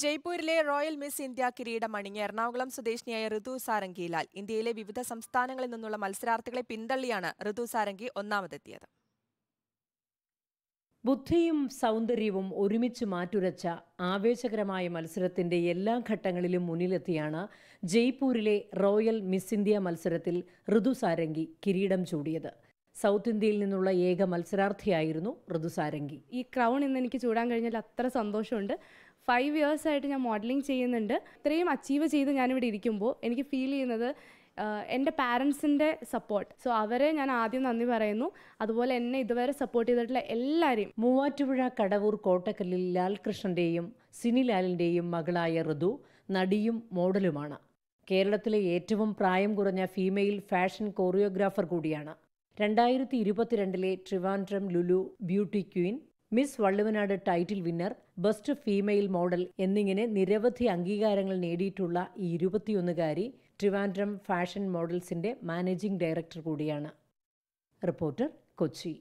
ജയ്പൂരിലെ royal miss India കിരീടം അണിഞ്ഞ് എറണാകുളം സ്വദേശിനിയായ ഋതു സാരംഗിലാൽ ഇന്ത്യയിലെ വിവിധ സംസ്ഥാനങ്ങളിൽ നിന്നുള്ള മത്സരാർത്ഥികളെ പിന്തള്ളിയാണ് ഋതു സാരംഗി ഒന്നാമതെത്തിയത് ബുദ്ധിയും സൗന്ദര്യവും ഒരുമിച്ച് മാറ്റുരച്ച ആവേശകരമായ മത്സരത്തിന്റെ എല്ലാ ഘട്ടങ്ങളിലും മുന്നിലെത്തിയാണ് ജയ്പൂരിലെ റോയൽ മിസ് ഇന്ത്യ മത്സരത്തിൽ ഋതു സാരംഗി കിരീടം ചൂടിയത് സൗത്ത് ഇന്ത്യയിൽ നിന്നുള്ള ഏക മത്സരാർത്ഥിയായിരുന്നു ഋതുസാരംഗി ഈ ക്രൗൺ ഇന്ന് എനിക്ക് ചൂടാൻ കഴിഞ്ഞാൽ അത്ര സന്തോഷമുണ്ട് ഫൈവ് ഇയേഴ്സ് ആയിട്ട് ഞാൻ മോഡലിംഗ് ചെയ്യുന്നുണ്ട് ഇത്രയും അച്ചീവ് ചെയ്ത് ഞാനിവിടെ ഇരിക്കുമ്പോൾ എനിക്ക് ഫീൽ ചെയ്യുന്നത് എൻ്റെ പാരൻസിൻ്റെ സപ്പോർട്ട് സോ അവരെ ഞാൻ ആദ്യം നന്ദി പറയുന്നു അതുപോലെ എന്നെ ഇതുവരെ സപ്പോർട്ട് ചെയ്തിട്ടുള്ള എല്ലാവരെയും മൂവാറ്റുപുഴ കടവൂർ കോട്ടക്കല്ലിൽ ലാൽകൃഷ്ണൻ്റെയും സിനി ലാലിൻ്റെയും മകളായ ഋതു നടിയും മോഡലുമാണ് കേരളത്തിലെ ഏറ്റവും പ്രായം കുറഞ്ഞ ഫീമെയിൽ ഫാഷൻ കോറിയോഗ്രാഫർ കൂടിയാണ് രണ്ടായിരത്തി ഇരുപത്തിരണ്ടിലെ Trivandrum Lulu beauty queen miss Valluvanad title winner best female model എന്നിങ്ങനെ നിരവധി അംഗീകാരങ്ങൾ നേടിയിട്ടുള്ള ഈ ഇരുപത്തിയൊന്നുകാരി ട്രിവാൻഡ്രം ഫാഷൻ മോഡൽസിന്റെ മാനേജിംഗ് ഡയറക്ടർ കൂടിയാണ് റിപ്പോർട്ടർ കൊച്ചി